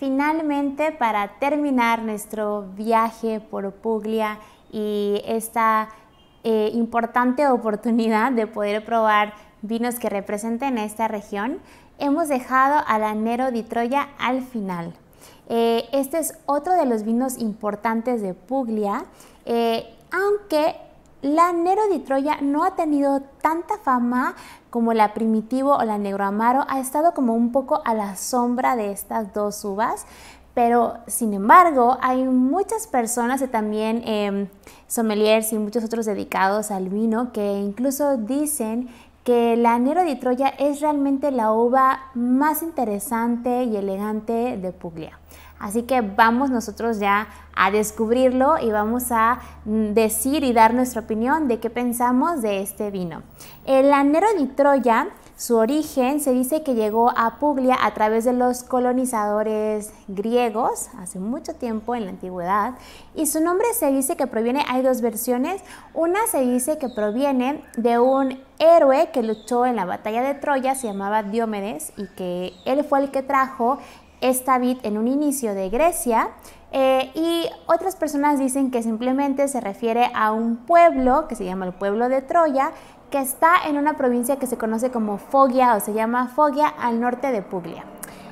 finalmente para terminar nuestro viaje por Puglia y esta eh, importante oportunidad de poder probar vinos que representen esta región, hemos dejado al Nero di Troya al final. Eh, este es otro de los vinos importantes de Puglia, eh, aunque la Nero di Troya no ha tenido tanta fama como la Primitivo o la Negro Amaro, ha estado como un poco a la sombra de estas dos uvas, pero sin embargo hay muchas personas y también em, sommeliers y muchos otros dedicados al vino que incluso dicen que la Nero di Troya es realmente la uva más interesante y elegante de Puglia. Así que vamos nosotros ya a descubrirlo y vamos a mm, decir y dar nuestra opinión de qué pensamos de este vino. El Nero de Troya, su origen se dice que llegó a Puglia a través de los colonizadores griegos hace mucho tiempo en la antigüedad y su nombre se dice que proviene, hay dos versiones, una se dice que proviene de un héroe que luchó en la batalla de Troya, se llamaba Diomedes y que él fue el que trajo esta vid en un inicio de Grecia eh, y otras personas dicen que simplemente se refiere a un pueblo que se llama el pueblo de Troya que está en una provincia que se conoce como Fogia o se llama Fogia al norte de Puglia.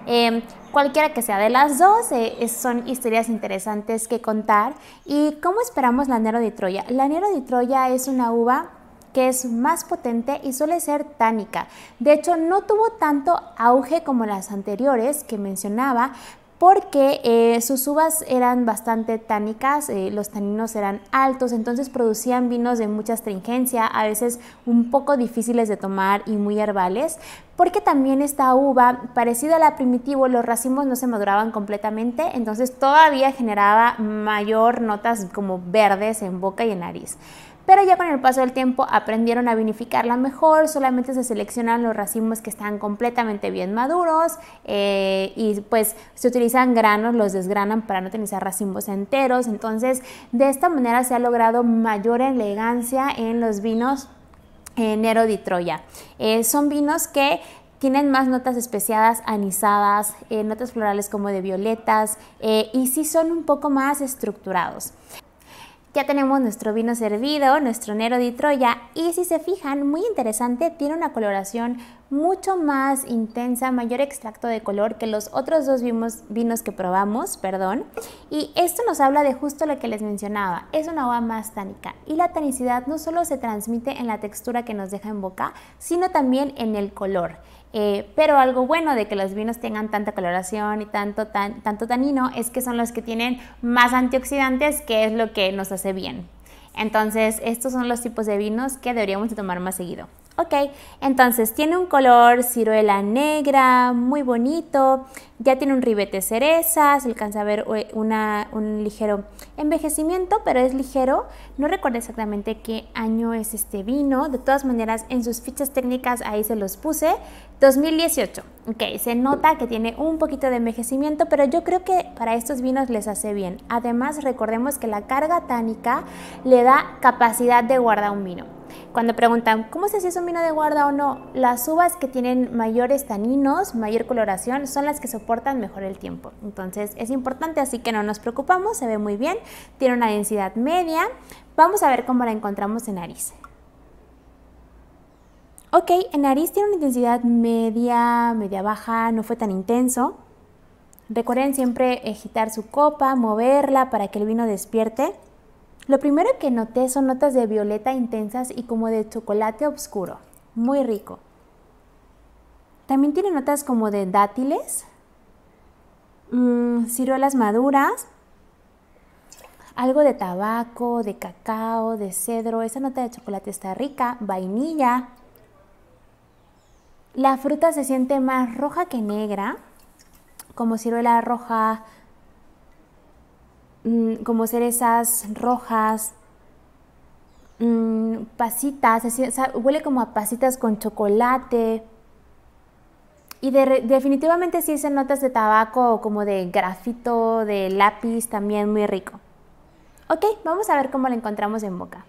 Em, cualquiera que sea de las dos, eh, son historias interesantes que contar. ¿Y cómo esperamos la Nero de Troya? La Nero de Troya es una uva que es más potente y suele ser tánica. De hecho, no tuvo tanto auge como las anteriores que mencionaba, porque eh, sus uvas eran bastante tánicas, eh, los taninos eran altos, entonces producían vinos de mucha astringencia, a veces un poco difíciles de tomar y muy herbales, porque también esta uva, parecida a la primitivo, los racimos no se maduraban completamente, entonces todavía generaba mayor notas como verdes en boca y en nariz pero ya con el paso del tiempo aprendieron a vinificarla mejor, solamente se seleccionan los racimos que están completamente bien maduros eh, y pues se utilizan granos, los desgranan para no utilizar racimos enteros, entonces de esta manera se ha logrado mayor elegancia en los vinos Nero de Troya. Eh, son vinos que tienen más notas especiadas, anisadas, eh, notas florales como de violetas, y sí son un poco más estructurados. Ya tenemos nuestro vino servido, nuestro Nero de Troya y si se fijan, muy interesante, tiene una coloración mucho más intensa, mayor extracto de color que los otros dos vinos que probamos, perdón. Y esto nos habla de justo lo que les mencionaba, es una uva más tánica y la tanicidad no solo se transmite en la textura que nos deja en boca, sino también en el color. Eh, pero algo bueno de que los vinos tengan tanta coloración y tanto, tanto tanino es que son los que tienen más antioxidantes, que es lo que nos hace bien. Entonces, estos son los tipos de vinos que deberíamos tomar más seguido. Ok, entonces tiene un color ciruela negra, muy bonito, ya tiene un ribete cereza, se alcanza a ver eh, una, un ligero envejecimiento, pero es ligero. No recuerdo exactamente qué año es este vino, de todas maneras en sus fichas técnicas ahí se los puse, 2018. Ok, se nota que tiene un poquito de envejecimiento, pero yo creo que para estos vinos les hace bien. Además, recordemos que la carga tánica le da capacidad de guardar un vino. Cuando preguntan, ¿cómo sé si es un vino de guarda o no? Las uvas que tienen mayores taninos, mayor coloración, son las que soportan mejor el tiempo. Entonces es importante, así que no nos preocupamos, se ve muy bien, tiene una densidad media. Vamos a ver cómo la encontramos en nariz. Ok, en nariz tiene una densidad media, media baja, no fue tan intenso. Recuerden siempre agitar su copa, moverla para que el vino despierte. Lo primero que noté son notas de violeta intensas y como de chocolate oscuro, muy rico. También tiene notas como de dátiles, mm, ciruelas maduras, algo de tabaco, de cacao, de cedro. Esa nota de chocolate está rica, vainilla. La fruta se siente más roja que negra, como ciruela roja, Mm, como cerezas rojas, mm, pasitas, huele como a pasitas con chocolate. Y definitivamente sí se notas de tabaco como de grafito, de lápiz, también muy rico. Ok, vamos a ver cómo lo encontramos en boca.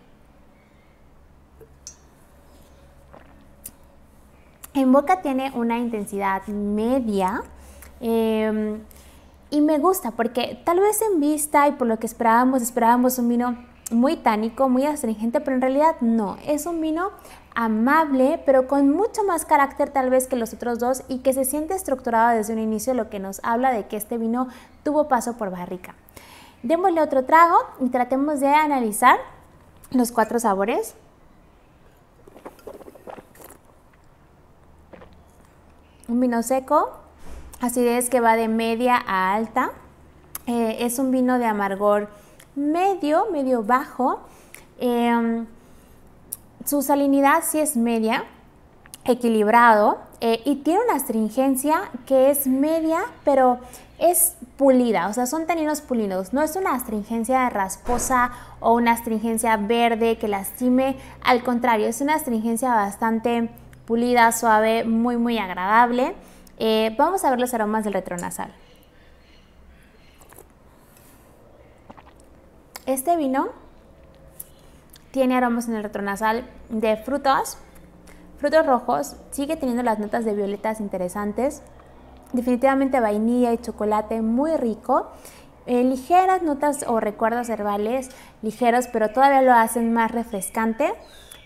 En boca tiene una intensidad media. Em, y me gusta porque tal vez en vista y por lo que esperábamos, esperábamos un vino muy tánico, muy astringente, pero en realidad no, es un vino amable, pero con mucho más carácter tal vez que los otros dos y que se siente estructurado desde un inicio, lo que nos habla de que este vino tuvo paso por barrica. Démosle otro trago y tratemos de analizar los cuatro sabores. Un vino seco, acidez que va de media a alta. Eh, es un vino de amargor medio, medio bajo. Em, su salinidad sí es media, equilibrado eh, y tiene una astringencia que es media, pero es pulida, o sea, son taninos pulidos. No es una astringencia rasposa o una astringencia verde que lastime, al contrario, es una astringencia bastante pulida, suave, muy, muy agradable. Eh, vamos a ver los aromas del retronasal. Este vino tiene aromas en el retronasal de frutos, frutos rojos, sigue teniendo las notas de violetas interesantes, definitivamente vainilla y chocolate muy rico, eh, ligeras notas o recuerdos herbales, ligeros, pero todavía lo hacen más refrescante.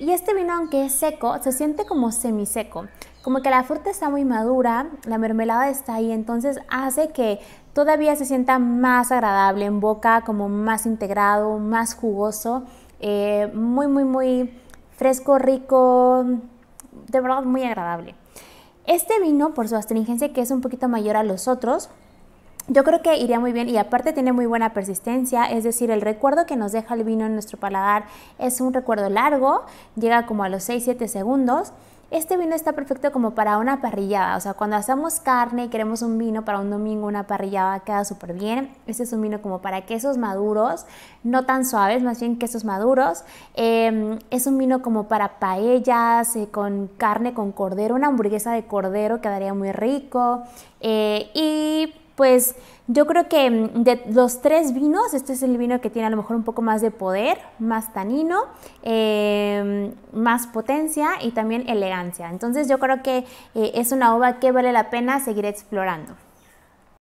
Y este vino, aunque es seco, se siente como semiseco. Como que la fruta está muy madura, la mermelada está ahí, entonces hace que todavía se sienta más agradable en boca, como más integrado, más jugoso, eh, muy, muy, muy fresco, rico, de verdad muy agradable. Este vino, por su astringencia, que es un poquito mayor a los otros, yo creo que iría muy bien y aparte tiene muy buena persistencia, es decir, el recuerdo que nos deja el vino en nuestro paladar es un recuerdo largo, llega como a los 6-7 segundos. Este vino está perfecto como para una parrillada, o sea, cuando hacemos carne y queremos un vino para un domingo, una parrillada queda súper bien. Este es un vino como para quesos maduros, no tan suaves, más bien quesos maduros. Em, es un vino como para paellas, eh, con carne, con cordero, una hamburguesa de cordero quedaría muy rico. Eh, y pues yo creo que mm, de los tres vinos, este es el vino que tiene a lo mejor un poco más de poder, más tanino, em, más potencia y también elegancia. Entonces yo creo que eh, es una uva que vale la pena seguir explorando.